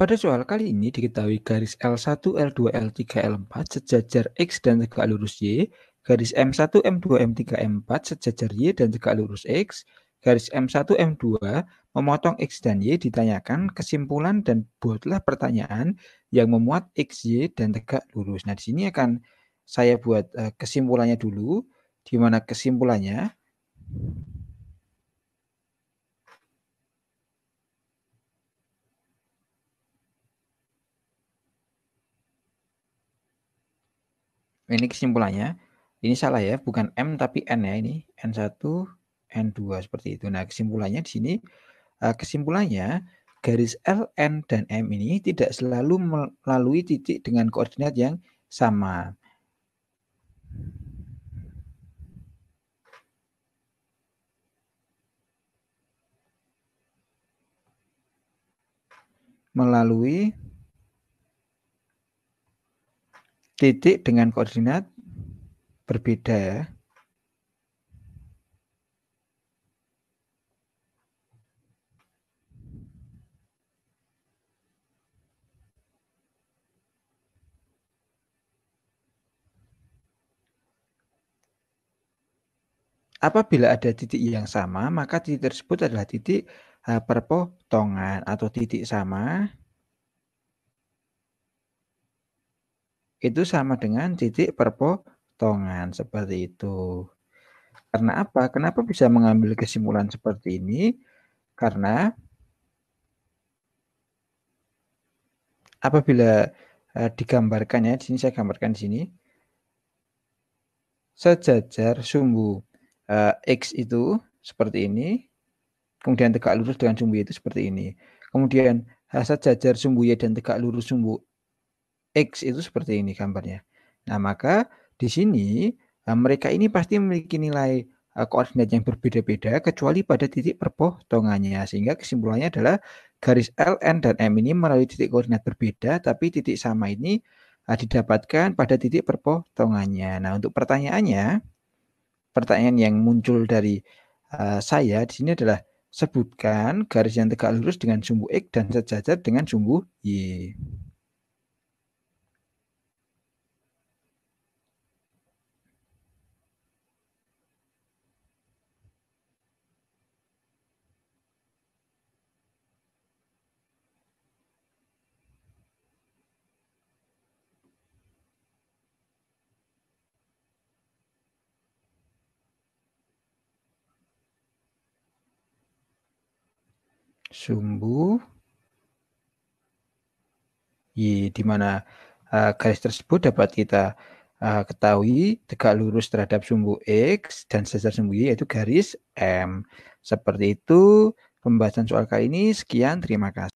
Pada soal kali ini diketahui garis L1, L2, L3, L4 sejajar X dan tegak lurus Y, garis M1, M2, M3, M4 sejajar Y dan tegak lurus X, garis M1, M2 memotong X dan Y ditanyakan kesimpulan dan buatlah pertanyaan yang memuat X, Y dan tegak lurus. Nah, di sini akan saya buat eh, kesimpulannya dulu, di mana kesimpulannya ini kesimpulannya. Ini salah ya, bukan M tapi N ya ini. N1, N2 seperti itu. Nah, kesimpulannya di sini eh, kesimpulannya garis LN dan M ini tidak selalu melalui titik dengan koordinat yang sama. Melalui titik dengan koordinat berbeda ya. Apabila ada titik yang sama, maka titik tersebut adalah titik eh, perpotongan atau titik sama itu sama dengan titik perpotongan seperti itu. Karena apa? Kenapa bisa mengambil kesimpulan seperti ini? Karena apabila digambarkannya, eh, digambarkan ya, di sini saya gambarkan di sini sejajar sumbu eh, x itu seperti ini, kemudian tegak lurus dengan sumbu y itu seperti ini. Kemudian eh, sejajar sumbu y dan tegak lurus sumbu X itu seperti ini gambarnya. Nah, maka di sini eh, mereka ini pasti memiliki nilai eh, koordinat yang berbeda-beda kecuali pada titik perpotongannya. Sehingga kesimpulannya adalah garis L, N, dan M ini melalui titik koordinat berbeda tapi titik sama ini eh, didapatkan pada titik perpotongannya. Nah, untuk pertanyaannya, pertanyaan yang muncul dari saya di sini adalah sebutkan garis yang tegak lurus dengan sumbu X dan sejajar dengan sumbu Y. sumbu y di mana uh, garis tersebut dapat kita uh, ketahui tegak lurus terhadap sumbu x dan sesar sumbu y yaitu garis m. Seperti itu pembahasan soal kali ini. Sekian, terima kasih.